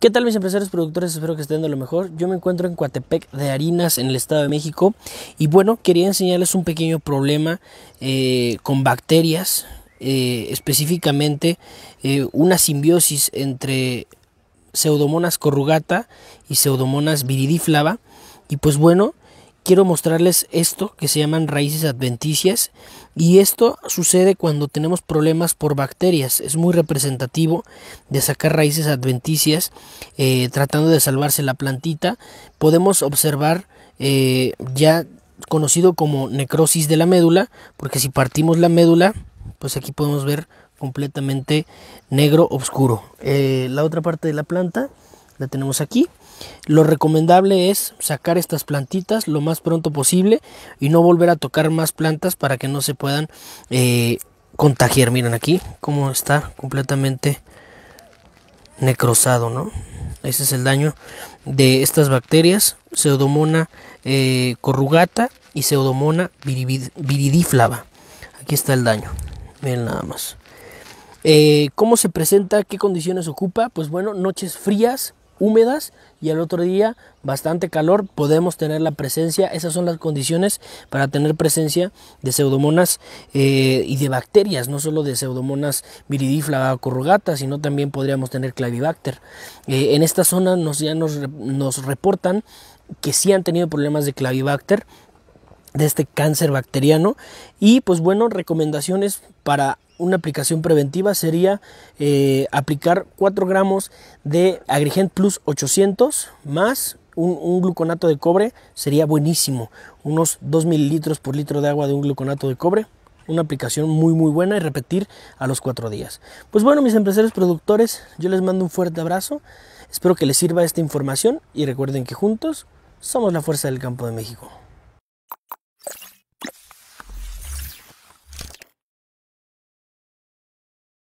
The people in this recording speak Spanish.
¿Qué tal mis empresarios productores? Espero que estén de lo mejor. Yo me encuentro en Coatepec de Harinas, en el Estado de México. Y bueno, quería enseñarles un pequeño problema eh, con bacterias, eh, específicamente eh, una simbiosis entre Pseudomonas corrugata y Pseudomonas viridiflava. Y pues bueno, quiero mostrarles esto que se llaman raíces adventicias y esto sucede cuando tenemos problemas por bacterias. Es muy representativo de sacar raíces adventicias eh, tratando de salvarse la plantita. Podemos observar eh, ya conocido como necrosis de la médula, porque si partimos la médula, pues aquí podemos ver completamente negro oscuro. Eh, la otra parte de la planta la tenemos aquí. Lo recomendable es sacar estas plantitas lo más pronto posible y no volver a tocar más plantas para que no se puedan eh, contagiar. Miren aquí cómo está completamente necrosado, ¿no? Ese es el daño de estas bacterias, pseudomona eh, corrugata y pseudomona viridiflava. Aquí está el daño, miren nada más. Eh, ¿Cómo se presenta? ¿Qué condiciones ocupa? Pues bueno, noches frías, húmedas y al otro día bastante calor, podemos tener la presencia, esas son las condiciones para tener presencia de pseudomonas eh, y de bacterias, no solo de pseudomonas viridifla corrugata, sino también podríamos tener clavibacter. Eh, en esta zona nos, ya nos, nos reportan que sí han tenido problemas de clavibacter, de este cáncer bacteriano. Y pues bueno, recomendaciones para una aplicación preventiva sería eh, aplicar 4 gramos de Agrigent Plus 800 más un, un, gluconato de cobre, sería buenísimo. Unos 2 mililitros por litro de agua de un gluconato de cobre. Una aplicación muy muy buena y repetir a los 4 días. Pues bueno, mis empresarios productores, yo les mando un fuerte abrazo. Espero que les sirva esta información y recuerden que juntos somos la fuerza del campo de México.